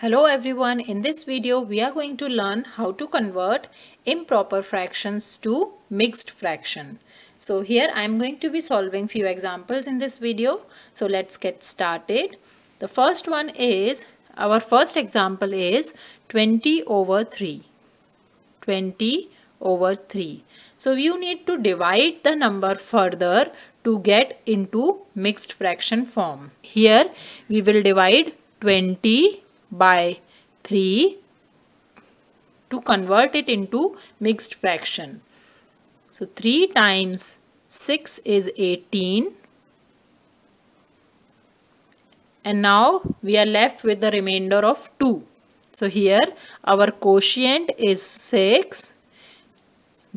Hello everyone, in this video we are going to learn how to convert improper fractions to mixed fraction. So here I am going to be solving few examples in this video. So let's get started. The first one is, our first example is 20 over 3. 20 over 3. So you need to divide the number further to get into mixed fraction form. Here we will divide 20 by 3 to convert it into mixed fraction. So 3 times 6 is 18 and now we are left with the remainder of 2. So here our quotient is 6,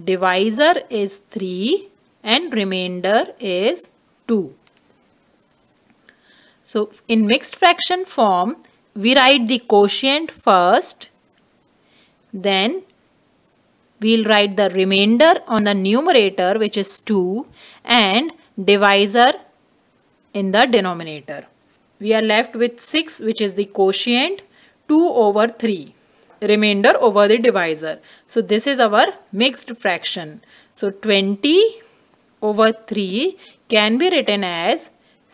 divisor is 3 and remainder is 2. So in mixed fraction form we write the quotient first then we'll write the remainder on the numerator which is 2 and divisor in the denominator. We are left with 6 which is the quotient 2 over 3 remainder over the divisor. So this is our mixed fraction. So 20 over 3 can be written as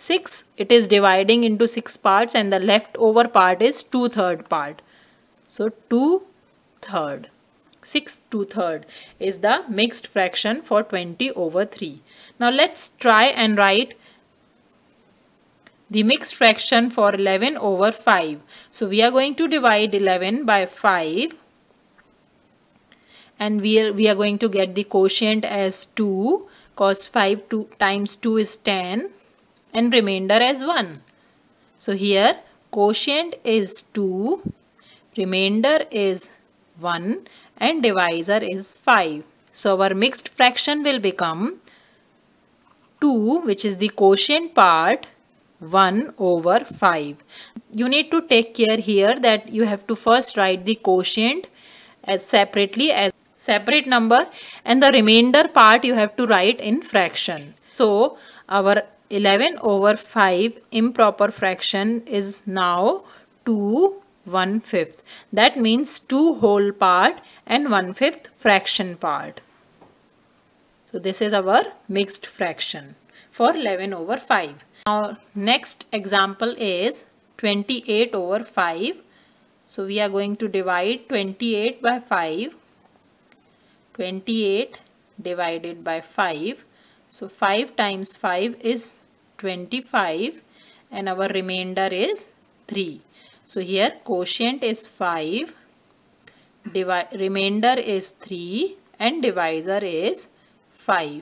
6 it is dividing into 6 parts and the leftover part is 2 third part so 2 third 6 2 third is the mixed fraction for 20 over 3 now let's try and write the mixed fraction for 11 over 5 so we are going to divide 11 by 5 and we are, we are going to get the quotient as 2 cos 5 2 times 2 is 10 and remainder as 1. So here quotient is 2, remainder is 1 and divisor is 5. So our mixed fraction will become 2 which is the quotient part 1 over 5. You need to take care here that you have to first write the quotient as separately as separate number and the remainder part you have to write in fraction. So our 11 over 5 improper fraction is now 2 1 fifth. That means 2 whole part and 1 fifth fraction part. So this is our mixed fraction for 11 over 5. Now next example is 28 over 5. So we are going to divide 28 by 5. 28 divided by 5 so 5 times 5 is 25 and our remainder is 3. So here quotient is 5, divi remainder is 3 and divisor is 5.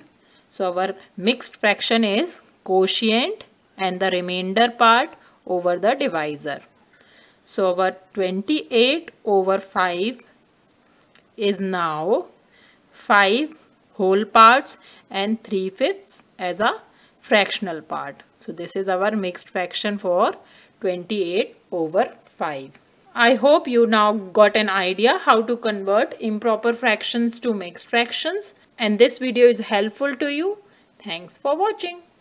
So our mixed fraction is quotient and the remainder part over the divisor. So our 28 over 5 is now 5 whole parts and 3 fifths as a fractional part. So this is our mixed fraction for 28 over 5. I hope you now got an idea how to convert improper fractions to mixed fractions and this video is helpful to you. Thanks for watching.